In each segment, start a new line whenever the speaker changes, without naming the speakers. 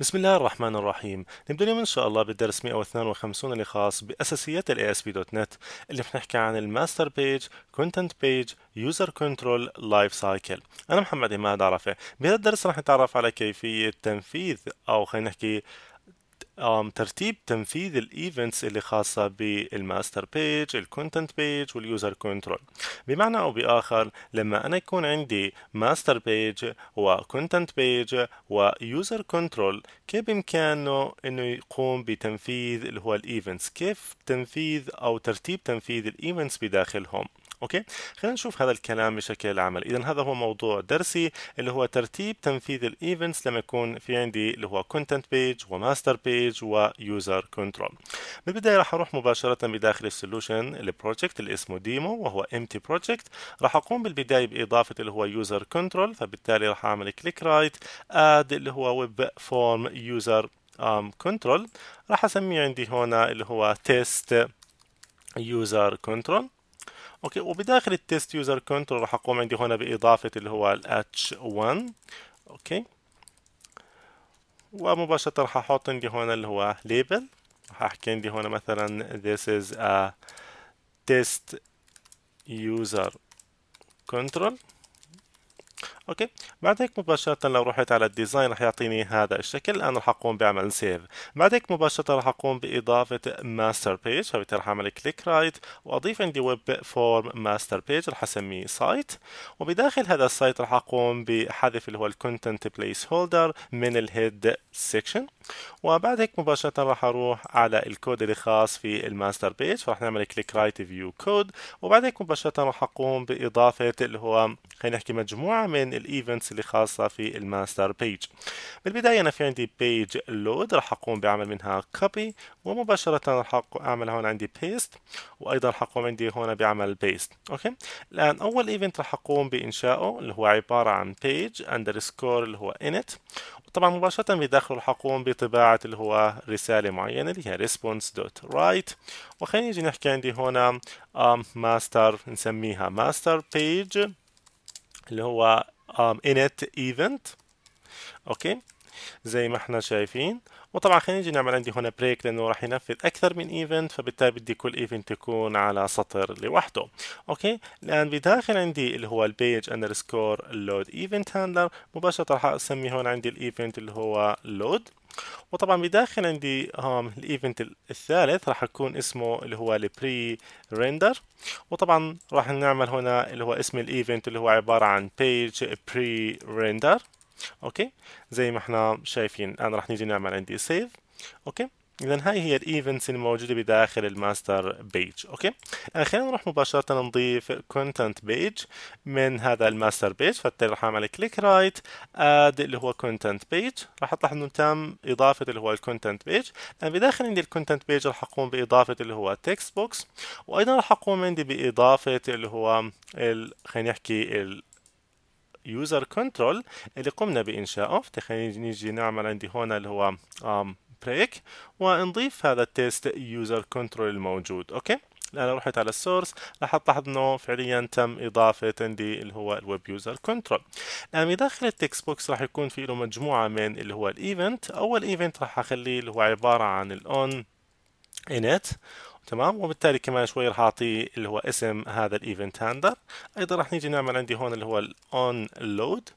بسم الله الرحمن الرحيم نبدأ اليوم إن شاء الله بالدرس 152 اللي خاص بأساسيات الـ ASP.NET اللي بنحكي عن الماستر بيج، كونتنت بيج، يوزر كنترول، لايف سايكل أنا محمد إماد عرفة بهذا الدرس رح نتعرف على كيفية تنفيذ أو خلينا نحكي ترتيب تنفيذ الايفنتس اللي خاصه بالماستر بيج الكونتنت بيج واليوزر كنترول بمعنى او باخر لما انا يكون عندي ماستر بيج وكونتنت بيج ويوزر كنترول كيف بامكانه انه يقوم بتنفيذ اللي هو الايفنتس كيف تنفيذ او ترتيب تنفيذ الايفنتس بداخلهم اوكي خلينا نشوف هذا الكلام بشكل عمل اذا هذا هو موضوع درسي اللي هو ترتيب تنفيذ الايفنتس لما يكون في عندي اللي هو كونتنت بيج وماستر بيج ويوزر كنترول بالبدايه راح اروح مباشره بداخل السولوشن البروجكت اللي اسمه ديمو وهو امتي بروجكت راح اقوم بالبدايه باضافه اللي هو يوزر كنترول فبالتالي راح اعمل كليك رايت اد اللي هو ويب فورم يوزر كنترول راح اسميه عندي هنا اللي هو تيست يوزر كنترول اوكي وبداخل التست يوزر كنترول راح اقوم عندي هنا باضافه اللي هو ال h1 اوكي ومباشره راح احط عندي هنا اللي هو ليبل راح احكي عندي هنا مثلا this is a test user control اوكي بعد هيك مباشره لو رحت على الديزاين رح يعطيني هذا الشكل الان رح اقوم بعمل سيف بعد هيك مباشره رح اقوم باضافه ماستر بيج فبالتالي رح اعمل كليك رايت واضيف عندي ويب فورم ماستر بيج رح اسميه سايت وبداخل هذا السايت رح اقوم بحذف اللي هو الكونتنت بليس هولدر من الهيد سيكشن وبعد هيك مباشره رح اروح على الكود اللي خاص في الماستر بيج فرح نعمل كليك رايت فيو كود وبعد هيك مباشره رح اقوم باضافه اللي هو خلينا نحكي مجموعه من الايفنتس اللي خاصه في الماستر بيج بالبدايه انا في عندي بيج لود راح اقوم بعمل منها كوبي ومباشره راح اعمل هون عندي بيست وايضا راح اقوم عندي هون بعمل بيست اوكي الان اول ايفنت راح اقوم بانشائه اللي هو عباره عن بيج اندرسكور اللي هو انت طبعا مباشرة بداخله راح اقوم بطباعة اللي هو رسالة معينة اللي هي response.write وخلينا نجي نحكي عندي هنا ماستر نسميها ماستر بيج اللي هو um, init event اوكي زي ما احنا شايفين وطبعا خلينا نجي نعمل عندي هنا بريك لانه راح ينفذ اكثر من ايفنت فبالتالي بدي كل ايفنت يكون على سطر لوحده اوكي الان بداخل عندي اللي هو البيج اندرسكور لود ايفنت هاندلر مباشره راح اسمي هون عندي الايفنت اللي هو لود وطبعا بداخل عندي هون الايفنت الثالث راح يكون اسمه اللي هو البري ريندر وطبعا راح نعمل هنا اللي هو اسم الايفنت اللي هو عباره عن بيج بري ريندر اوكي زي ما احنا شايفين الان رح نيجي نعمل عندي سيف اوكي اذا هاي هي الايفنتس الموجوده بداخل الماستر بيج اوكي الان آه، خلينا نروح مباشره نضيف كونتنت بيج من هذا الماستر بيج فبالتالي راح اعمل كليك رايت اد اللي هو كونتنت بيج راح اطلع انه تم اضافه اللي هو الكونتنت بيج انا بداخل عندي الكونتنت بيج راح اقوم باضافه اللي هو تكست بوكس وايضا راح اقوم عندي باضافه اللي هو ال... خلينا نحكي ال... يوزر كنترول اللي قمنا بإنشائه تخيل نيجي نعمل عندي هنا اللي هو بريك ونضيف هذا التيست يوزر كنترول الموجود أوكي الان رحت على السورس راح تلاحظ انه فعليا تم اضافه عندي اللي هو الويب يوزر كنترول الان بداخل التكست بوكس راح يكون في له مجموعه من اللي هو الايفنت اول ايفنت راح اخليه اللي هو عباره عن الاون init تمام وبالتالي كمان شوي راح اعطيه اللي هو اسم هذا الايفنت هاندلر ايضا راح نيجي نعمل عندي هون اللي هو الاون لود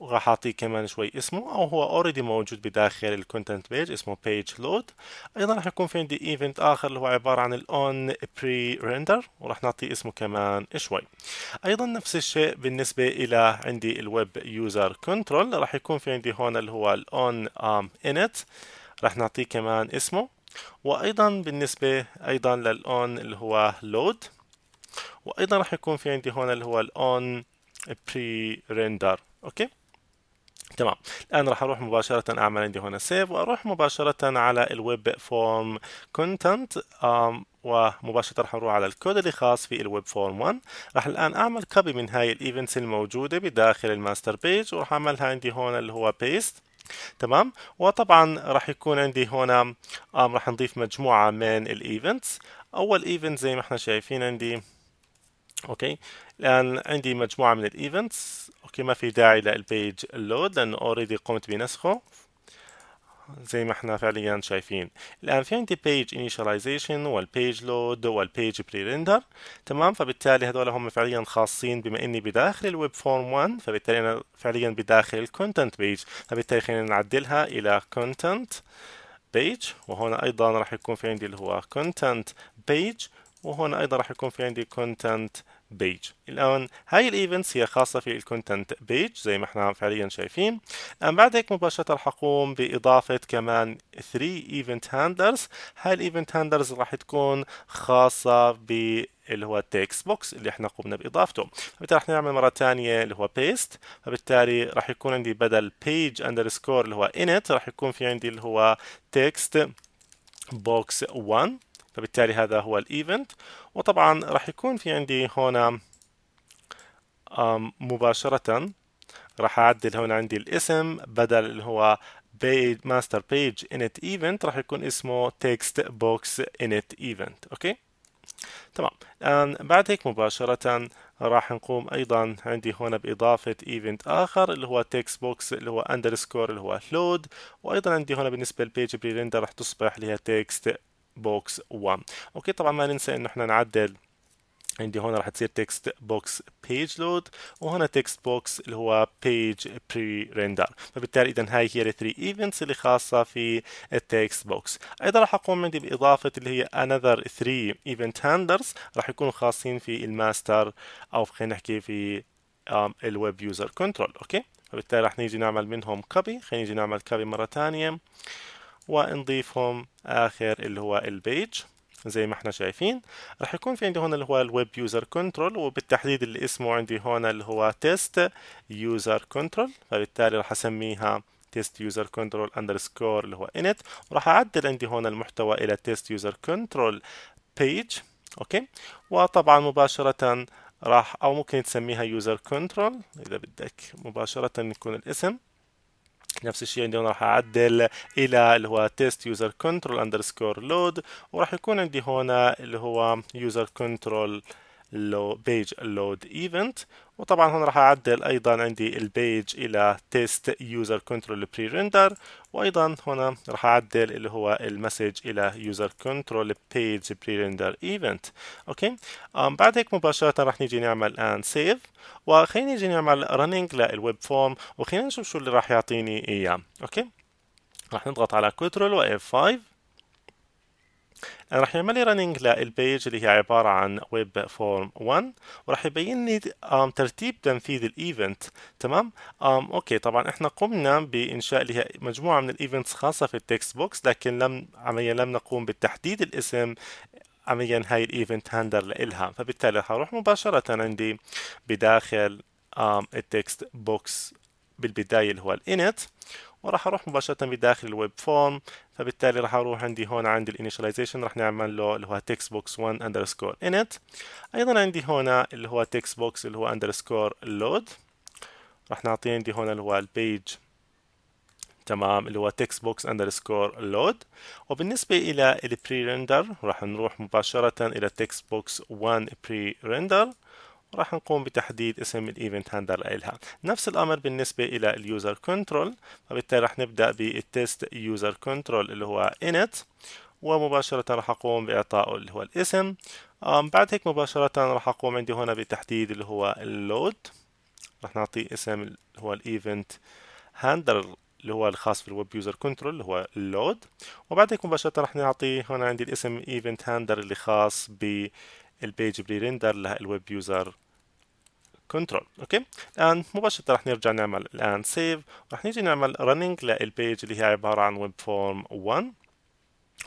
وراح اعطيه كمان شوي اسمه او هو اوريدي موجود بداخل الكونتنت بيج اسمه بيج لود ايضا راح يكون في عندي ايفنت اخر اللي هو عباره عن الاون بري ريندر وراح نعطيه اسمه كمان شوي ايضا نفس الشيء بالنسبه الى عندي الويب يوزر كنترول راح يكون في عندي هون اللي هو الاون ام انت راح نعطيه كمان اسمه وايضا بالنسبه ايضا للاون اللي هو لود وايضا راح يكون في عندي هون اللي هو الاون بري ريندر اوكي تمام الان راح اروح مباشره اعمل عندي هنا سيف واروح مباشره على الويب فورم كونتنت ومباشره راح اروح على الكود اللي خاص في الويب فورم 1 راح الان اعمل كوبي من هاي الايفنتس الموجوده بداخل الماستر بيج وراح اعملها عندي هون اللي هو بيست تمام وطبعا راح يكون عندي هنا راح نضيف مجموعة من الايفنتس اول ايفنت زي ما احنا شايفين عندي اوكي الان عندي مجموعه من الايفنتس اوكي ما في داعي للبيج لود لانه اوريدي قمت بنسخه زي ما احنا فعليا شايفين الان في عندي بيج انيشاليزيشن والبيج لود والبيج بري ريندر تمام فبالتالي هذول هم فعليا خاصين بما اني بداخل الويب فورم 1 فبالتالي انا فعليا بداخل الكونتنت بيج فبالتالي خلينا نعدلها الى كونتنت بيج وهنا ايضا راح يكون في عندي اللي هو كونتنت بيج وهنا ايضا راح يكون في عندي كونتنت بيج الآن هاي الايفنتس هي خاصة في الكونتنت بيج زي ما احنا فعليا شايفين أم بعد هيك مباشرة راح أقوم بإضافة كمان 3 ايفنت هاندلرز هاي الايفنت هاندلرز راح تكون خاصة ب اللي هو التكس بوكس اللي احنا قمنا باضافته فبالتالي راح نعمل مره ثانيه اللي هو بيست فبالتالي راح يكون عندي بدل بيج اندرسكور اللي هو انت راح يكون في عندي اللي هو تكست بوكس 1 فبالتالي هذا هو الايفنت وطبعا راح يكون في عندي هنا مباشرة راح اعدل هون عندي الاسم بدل اللي هو ماستر بيج page ايفنت راح يكون اسمه تكست بوكس انت ايفنت اوكي تمام الان بعد هيك مباشرة راح نقوم ايضا عندي هنا باضافة ايفنت اخر اللي هو تكست بوكس اللي هو اندرسكور اللي هو لود وايضا عندي هنا بالنسبة للبيج بري ريندر راح تصبح اللي هي تكست بوكس 1 اوكي طبعا ما ننسى انه احنا نعدل عندي هون راح تصير تكست بوكس بيج لود وهنا تكست بوكس اللي هو بيج بري ريندر فبالتالي اذا هاي هي الثري ايفنتس اللي خاصه في التكست بوكس ايضا راح اقوم عندي باضافه اللي هي انذر ثري ايفنت هاندلز راح يكونوا خاصين في الماستر او خلينا نحكي في الويب يوزر كنترول اوكي فبالتالي راح نيجي نعمل منهم كوبي خلينا نيجي نعمل كوبي مره ثانيه ونضيفهم آخر اللي هو البيج زي ما احنا شايفين راح يكون في عندي هون اللي هو الويب يوزر كنترول وبالتحديد اللي اسمه عندي هون اللي هو تيست يوزر كنترول فبالتالي راح اسميها تيست يوزر كنترول اندرسكور اللي هو انت وراح اعدل عندي هون المحتوى الى تيست يوزر كنترول بيج اوكي وطبعا مباشره راح او ممكن تسميها يوزر كنترول اذا بدك مباشره يكون الاسم نفس الشيء عندي هون راح اعدل الى اللي هو تيست يوزر كنترول اندرسكور لود وراح يكون عندي هون اللي هو يوزر كنترول لو page لود ايفنت وطبعا هون راح اعدل ايضا عندي البيج الى تيست يوزر كنترول بري رندر وايضا هنا راح اعدل اللي هو المسج الى يوزر كنترول بيج بري رندر ايفنت اوكي أم بعد هيك مباشره راح نيجي نعمل ان سيف وخلينا نيجي نعمل رننج للويب فورم وخلينا نشوف شو اللي راح يعطيني اياه اوكي راح نضغط على كنترول و F5 انا راح يعمل لي رننج للبيج اللي هي عباره عن ويب فورم 1 وراح يبين لي ترتيب تنفيذ الايفنت تمام أم اوكي طبعا احنا قمنا بانشاء لها مجموعه من الايفنتس خاصه في التكست بوكس لكن لم عمليا لم نقوم بالتحديد الاسم عمليا هاي الايفنت هاندر لها فبالتالي راح اروح مباشره عندي بداخل التكست بوكس بالبدايه اللي هو الانت وراح اروح مباشره بداخل الويب فورم فبالتالي راح اروح عندي هون عند الانيشاليزيشن راح نعمل له اللي هو تكست بوكس 1 اندرسكور init ايضا عندي هنا اللي هو تكست بوكس اللي هو اندرسكور لود راح نعطيه عندي هون اللي هو البيج تمام اللي هو تكست بوكس اندرسكور لود وبالنسبة إلى البري ريندر راح نروح مباشرة إلى تكست بوكس 1 بري ريندر راح نقوم بتحديد اسم الايفنت هاندلر لها نفس الأمر بالنسبة إلى اليوزر كنترول فبالتالي راح نبدأ بالتست يوزر كنترول اللي هو init ومباشرة راح أقوم بإعطائه اللي هو الاسم بعد هيك مباشرة راح أقوم عندي هنا بتحديد اللي هو اللود راح نعطيه اسم اللي هو الايفنت هاندلر اللي هو الخاص في الويب يوزر كنترول اللي هو اللود وبعد هيك مباشرة راح نعطيه هنا عندي الاسم ايفنت هاندلر اللي خاص بالبيج بري ريندر للويب يوزر كنترول اوكي الان مباشره رح نرجع نعمل الان سيف رح نيجي نعمل رننج للبيج اللي هي عباره عن ويب فورم 1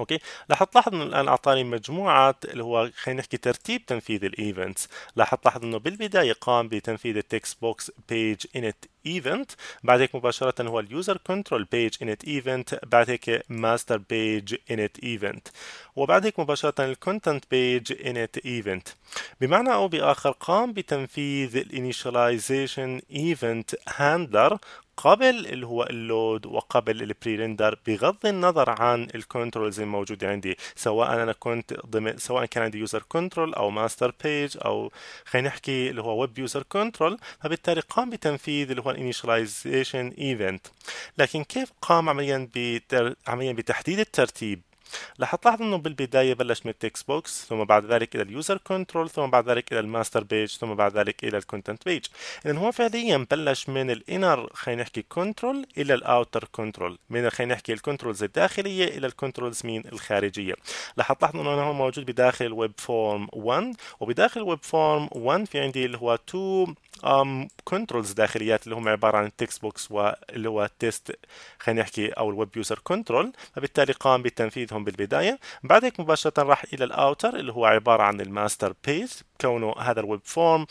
اوكي راح تلاحظ انه الان اعطاني مجموعه اللي هو خلينا نحكي ترتيب تنفيذ الايفنتس راح تلاحظ انه بالبدايه قام بتنفيذ التكست بوكس بيج انت ايفنت بعد هيك مباشره هو اليوزر كنترول بيج انت ايفنت بعد هيك ماستر بيج انت ايفنت وبعد هيك مباشره الكونتنت بيج انت ايفنت بمعنى او باخر قام بتنفيذ الانيشاليزيشن ايفنت هاندلر قبل اللي هو اللود وقبل البري ريندر بغض النظر عن الكنترولز الموجوده عندي سواء انا كنت ضمن سواء كان عندي يوزر كنترول او ماستر بيج او خلينا نحكي اللي هو ويب يوزر كنترول فبالتالي قام بتنفيذ اللي هو الانيشاليزيشن ايفنت لكن كيف قام عمليا بتر... عمليا بتحديد الترتيب رح تلاحظ انه بالبدايه بلش من التكست بوكس ثم بعد ذلك الى اليوزر كنترول ثم بعد ذلك الى الماستر بيج ثم بعد ذلك الى الكونتنت بيج اذا هو فعليا بلش من الانر خلينا نحكي كنترول الى الاوتر كنترول من خلينا نحكي الكنترولز الداخليه الى الكنترولز مين الخارجيه رح تلاحظ انه انا هون موجود بداخل ويب فورم 1 وبداخل ويب فورم 1 في عندي اللي هو تو كنترولز داخليات اللي هم عباره عن التكست بوكس واللي هو التيست خلينا نحكي او الويب يوزر كنترول فبالتالي قام بتنفيذهم بالبدايه بعد هيك مباشره راح الى الاوتر اللي هو عباره عن الماستر بيج كونه هذا الويب فورم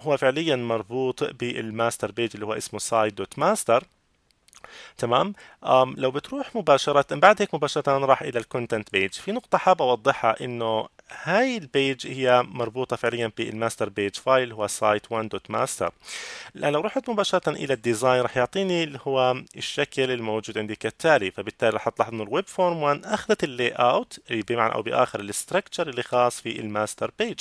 هو فعليا مربوط بالماستر بيج اللي هو اسمه سايد دوت ماستر تمام لو بتروح مباشرة بعد هيك مباشرة راح إلى الكونتنت بيج في نقطة حاب أوضحها إنه هاي البيج هي مربوطة فعليا بالماستر بيج فايل هو site1.master الآن لو رحت مباشرة إلى الديزاين راح يعطيني اللي هو الشكل الموجود عندي كالتالي فبالتالي راح تلاحظ انه الويب فورم 1 أخذت اللي اوت بمعنى أو بآخر الاستركتشر اللي خاص في الماستر بيج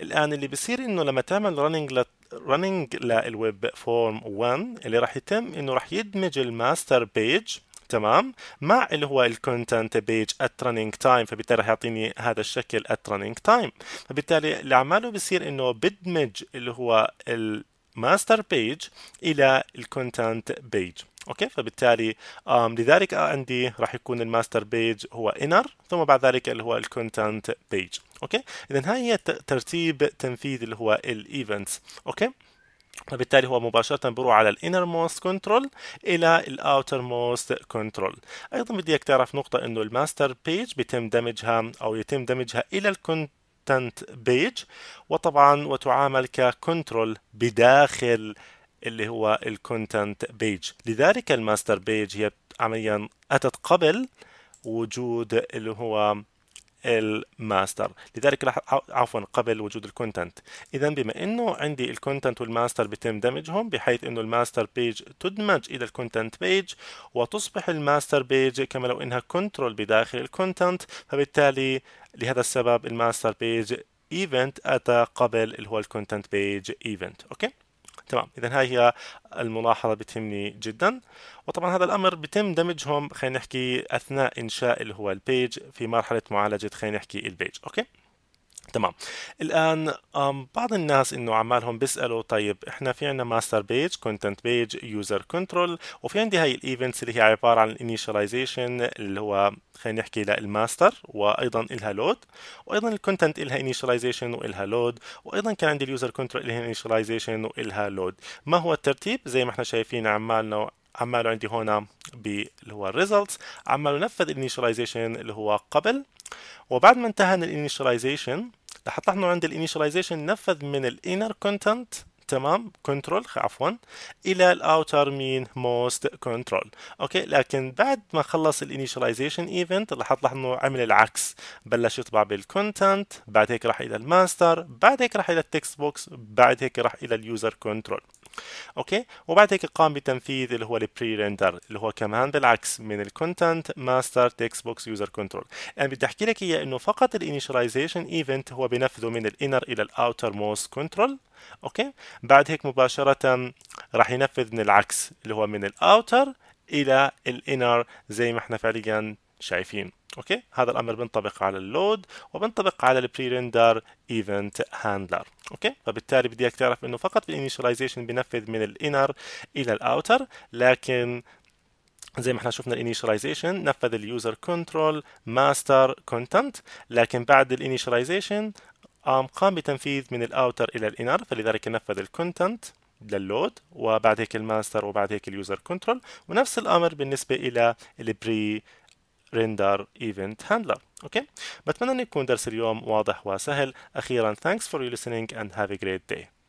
الآن اللي بيصير إنه لما تعمل رننج لت رننج للويب فورم 1 اللي راح يتم إنه راح يدمج الماستر بيج تمام مع اللي هو الكونتنت بيج رننج تايم فبالتالي راح يعطيني هذا الشكل رننج تايم فبالتالي اللي عماله بصير انه بدمج اللي هو الماستر بيج الى الكونتنت بيج اوكي فبالتالي آم لذلك عندي راح يكون الماستر بيج هو انر ثم بعد ذلك اللي هو الكونتنت بيج اوكي اذا هاي هي ترتيب تنفيذ اللي هو الايفنتس اوكي وبالتالي هو مباشرة بروح على الانر موست كنترول إلى الاوتر موست كنترول أيضا بدي إياك تعرف نقطة إنه الماستر بيج بيتم دمجها أو يتم دمجها إلى الكونتنت بيج وطبعا وتعامل ككنترول بداخل اللي هو الكونتنت بيج لذلك الماستر بيج هي عمليا اتت قبل وجود اللي هو الماستر لذلك راح عفوا قبل وجود الكونتنت اذا بما انه عندي الكونتنت والماستر بيتم دمجهم بحيث انه الماستر بيج تدمج الى الكونتنت بيج وتصبح الماستر بيج كما لو انها كنترول بداخل الكونتنت فبالتالي لهذا السبب الماستر بيج ايفنت اتى قبل اللي هو الكونتنت بيج ايفنت اوكي تمام اذا هاي هي الملاحظه بتهمني جدا وطبعا هذا الامر بتم دمجهم خلينا نحكي اثناء انشاء اللي هو البيج في مرحله معالجه خلينا نحكي البيج اوكي تمام الان بعض الناس انه عمالهم بيسالوا طيب احنا في عندنا ماستر بيج كونتنت بيج يوزر كنترول وفي عندي هاي الايفنتس اللي هي عباره عن الانيشاليزيشن اللي هو خلينا نحكي للماستر وايضا الها لود وايضا الكونتنت الها انيشاليزيشن والها لود وايضا كان عندي اليوزر كنترول الها انيشاليزيشن والها لود ما هو الترتيب زي ما احنا شايفين عمالنا عمالوا عندي هنا اللي هو الريزلتس عمالوا نفذ الانيشاليزيشن اللي هو قبل وبعد ما انتهى الانيشاليزيشن لحتى احنا عند الانيشاليزيشن نفذ من الانر كونتنت تمام كنترول عفوا الى الاوتر مين موست كنترول اوكي لكن بعد ما خلص الانيشاليزيشن ايفنت راح تلاحظ انه عمل العكس بلش يطبع بالكونتنت بعد هيك راح الى الماستر بعد هيك راح الى التكست بوكس بعد هيك راح الى اليوزر كنترول اوكي وبعد هيك قام بتنفيذ اللي هو البري ريندر اللي هو كمان بالعكس من الكونتنت ماستر تكست بوكس يوزر كنترول انا بدي احكي لك اياه انه فقط الانيشاليزيشن ايفنت هو بنفذه من الانر الى الاوتر موست كنترول اوكي بعد هيك مباشره راح ينفذ من العكس اللي هو من الاوتر الى الانر زي ما احنا فعليا شايفين اوكي هذا الامر بينطبق على اللود وبينطبق على البري ريندر ايفنت هاندلر اوكي فبالتالي بدي اياك تعرف انه فقط الانيشاليزيشن بنفذ من الانر الى الاوتر لكن زي ما احنا شفنا الانيشاليزيشن نفذ اليوزر كنترول ماستر كونتنت لكن بعد الانيشاليزيشن قام بتنفيذ من الاوتر الى الانر فلذلك نفذ الكونتنت للود وبعد هيك الماستر وبعد هيك اليوزر كنترول ونفس الامر بالنسبه الى البري render event handler okay بتمنى ان يكون درس اليوم واضح وسهل اخيرا thanks for listening and have a great day